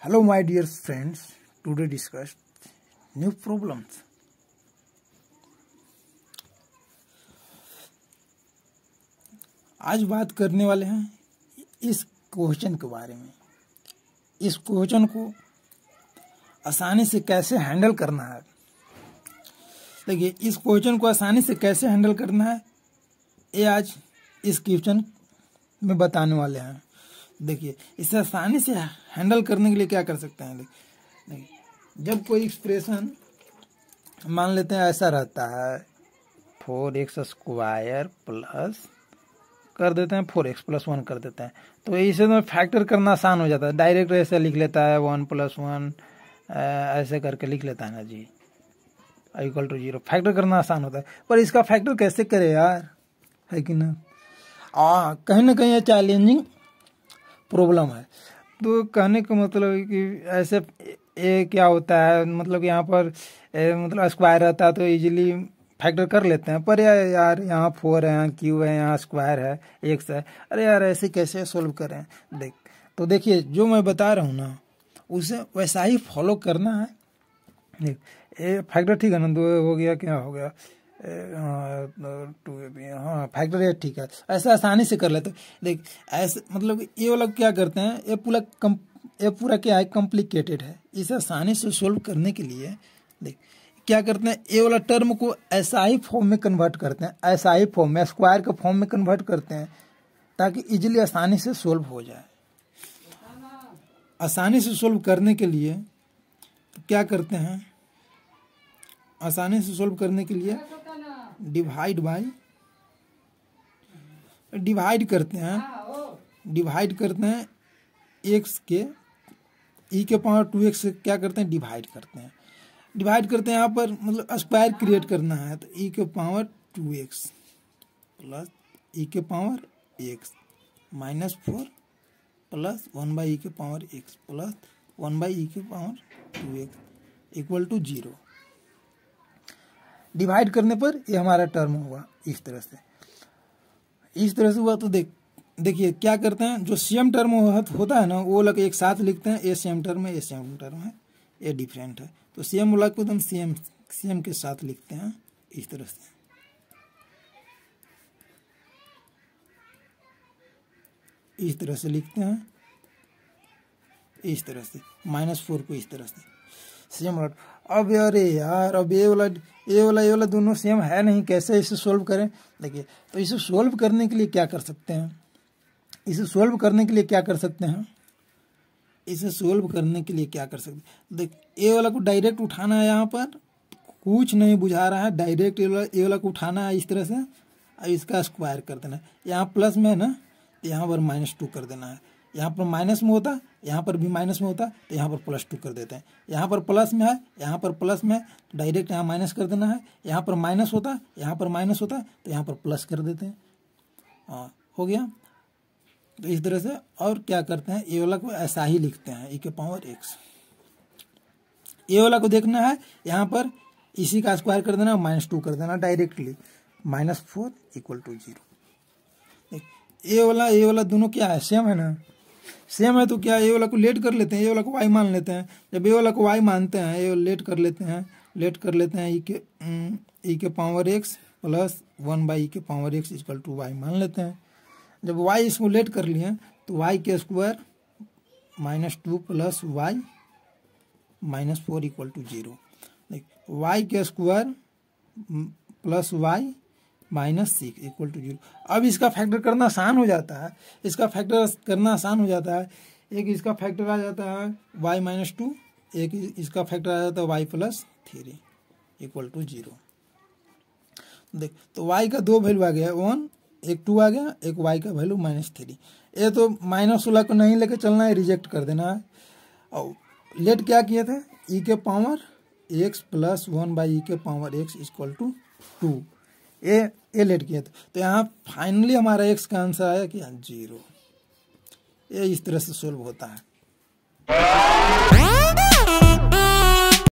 hello my dear friends today discuss new problems आज बात करने वाले हैं इस क्वेश्चन के बारे में इस क्वेश्चन को आसानी से कैसे हैंडल करना है देखिए इस क्वेश्चन को आसानी से कैसे हैंडल करना है ये आज इस क्वेश्चन में बताने वाले हैं देखिए इसे आसानी से हैंडल करने के लिए क्या कर सकते हैं देखिए जब कोई एक्सप्रेशन मान लेते हैं ऐसा रहता है फोर एक्स स्क्वायर प्लस कर देते हैं फोर एक्स प्लस वन कर देते हैं तो इसे तो फैक्टर करना आसान हो जाता है डायरेक्ट ऐसे लिख लेता है वन प्लस वन ऐसे करके लिख लेता है ना G equal to zero factor करना आसान होता है पर इसका फैक्टर कैसे करे यार है कि ना आ कहीं ना कहीं ये चैलेंजिंग प्रॉब्लम है तो कहने का मतलब कि ऐसे ये क्या होता है मतलब यहाँ पर ए, मतलब स्क्वायर रहता है तो इजीली फैक्टर कर लेते हैं पर यार यार यहाँ फोर है यहाँ क्यू है यहाँ स्क्वायर है एक है अरे यार ऐसे कैसे सोल्व करें देख तो देखिए जो मैं बता रहा हूँ ना उसे वैसा ही फॉलो करना है देख ए फैक्टर ठीक है ना दो हो गया क्या हो गया टू ए बी हाँ फैक्टर ये हाँ, ठीक है ऐसा आसानी से कर लेते देख ऐसे मतलब ये वाला क्या करते हैं ये पूरा कम ये पूरा क्या है कॉम्प्लिकेटेड है इसे आसानी से सोल्व करने के लिए देख क्या करते हैं ए वाला टर्म को ऐसा ही फॉर्म में कन्वर्ट करते हैं ऐसा ही फॉर्म में स्क्वायर के फॉर्म में कन्वर्ट करते हैं ताकि इजिली आसानी से सोल्व हो जाए आसानी से सोल्व करने के लिए तो क्या करते हैं आसानी से सोल्व करने के लिए डिवाइड बाय डिवाइड करते हैं डिवाइड करते हैं एक्स के ई e के पावर टू एक्स क्या करते हैं डिवाइड करते हैं डिवाइड करते हैं यहाँ पर मतलब स्क्वायर क्रिएट करना है तो ई e के power two X plus E के power X minus four plus one by E के power X plus one by E के power two X equal to zero divide करने पर ये हमारा टर्म हुआ इस तरह से इस तरह से हुआ तो देख देखिए क्या करते हैं जो सेम टर्म होता है ना वो लोग एक साथ लिखते हैं ए सेम टर्म है ए सेम टर्म है ये डिफरेंट है तो सेम वाला को एकदम सेम सेम के साथ लिखते हैं इस तरह से इस तरह से लिखते हैं इस तरह से माइनस फोर को इस तरह से सेम वाला अब अरे यार अब ये वाला ये वाला ये वाला दोनों सेम है नहीं कैसे इसे सोल्व करें देखिए तो इसे सोल्व करने के लिए क्या कर सकते हैं इसे सोल्व करने के लिए क्या कर सकते हैं इसे सोल्व करने के लिए क्या कर सकते देख ए वाला को डायरेक्ट उठाना है यहाँ पर कुछ नहीं बुझा रहा है डायरेक्ट ए वाला ए वाला को उठाना है इस तरह से और इसका स्क्वायर कर देना है यहाँ प्लस में है ना तो यहाँ पर माइनस टू कर देना है यहाँ पर माइनस में होता यहाँ पर भी माइनस में होता तो यहाँ पर प्लस टू कर देते हैं यहाँ पर प्लस में है यहाँ पर प्लस में है तो डायरेक्ट यहाँ माइनस कर देना है यहाँ पर माइनस होता यहाँ पर माइनस होता तो यहाँ पर प्लस कर देते हैं हाँ, हो गया तो इस तरह से और क्या करते हैं ए वाला को ऐसा ही लिखते हैं ए के पावर एक्स ए वाला को देखना है यहाँ पर इसी का स्क्वायर कर देना माइनस टू कर देना directly minus four equal to zero A वाला ए वाला दोनों क्या है सेम है ना सेम है तो क्या ए वाला को लेट कर लेते हैं ए वाला को वाई मान लेते हैं जब ए वाला को वाई मानते हैं ए लेट कर लेते हैं लेट कर लेते हैं ई e के ई mm, e के power X plus one by के power X equal to Y मान लेते हैं जब वाई लेट कर लिए तो वाई के square minus two plus Y minus four equal to zero Y के square plus Y minus six equal to zero अब इसका फैक्टर करना आसान हो जाता है इसका फैक्टर करना आसान हो जाता है एक इसका फैक्टर आ जाता है वाई माइनस टू एक इसका फैक्टर आ जाता है Y plus three equal to zero देख तो वाई का दो वैल्यू आ गया वन एक टू आ गया एक वाई का वैल्यू माइनस थ्री ये तो माइनस वाला को नहीं लेके चलना है रिजेक्ट कर देना है और लेट क्या किया था ई e के power X plus one by E के power X equal to two A A let किया था तो यहाँ फाइनली हमारा एक्स का आंसर आया कि जीरो हाँ, ये इस तरह से सोल्व होता है